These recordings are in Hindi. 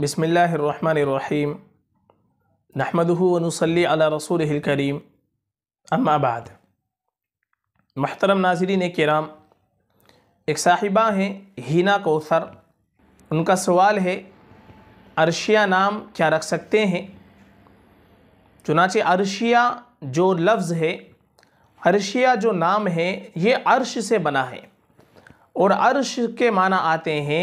बसमीम नहमदनसली रसूल करीम अम्माबाद महतरम नाजरीन कराम एक साहिबा हैं हिना कोसर उनका सवाल है अरशिया नाम क्या रख सकते हैं चुनाचे अरशिया जो लफ्ज़ है अरशिया जो नाम है ये अर्श से बना है और अर्श के माना आते हैं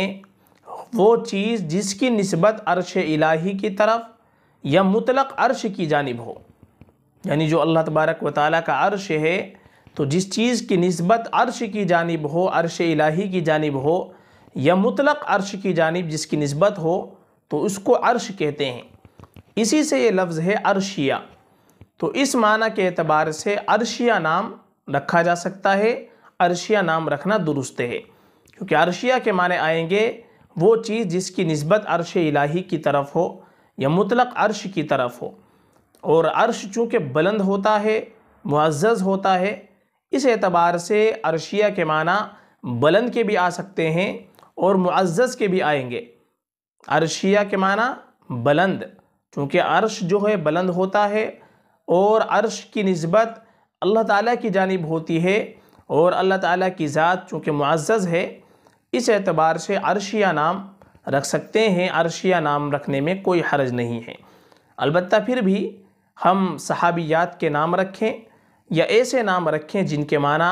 वो चीज़ जिसकी नस्बत अरश इलाही की तरफ या मुतलक अरश की जानब हो यानी जो अल्लाह तबारक व ताली का अरश है तो जिस चीज़ की नस्बत अरश की जानब हो अरश इलाही की जानब हो या मुतलक अरश की जानब जिसकी नस्बत हो तो उसको अरश कहते हैं इसी से ये लफ्ज़ है अरशिया तो इस माना के अतबार से अरशिया नाम रखा जा सकता है अरशिया नाम रखना दुरुस्त है क्योंकि अर्शिया के माने आएंगे वो चीज़ जिसकी नस्बत अरश इलाही की तरफ हो या मुतलक अरश की तरफ हो और अरश चूँकि बुलंद होता है मुआज़ होता है इस एतबार से अरशिया के माना बुलंद के भी आ सकते हैं और मुआज़ के भी आएंगे अरशिया के माना बुलंद चूँकि अरश जो है बुलंद होता है और अरश की नस्बत अल्लाह ताली की जानब होती है और अल्लाह ताली की ज़ात चूँकि मुआज़ है इस एतबार से अरशिया नाम रख सकते हैं अरशिया नाम रखने में कोई हर्ज नहीं है अलबत् फिर भी हम सहाबियात के नाम रखें या ऐसे नाम रखें जिनके माना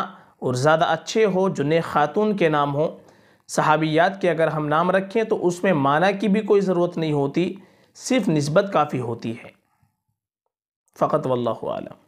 और ज़्यादा अच्छे हो जुने ख़ातून के नाम हो सहाबियात के अगर हम नाम रखें तो उसमें माना की भी कोई ज़रूरत नहीं होती सिर्फ नस्बत काफ़ी होती है फ़कत आलम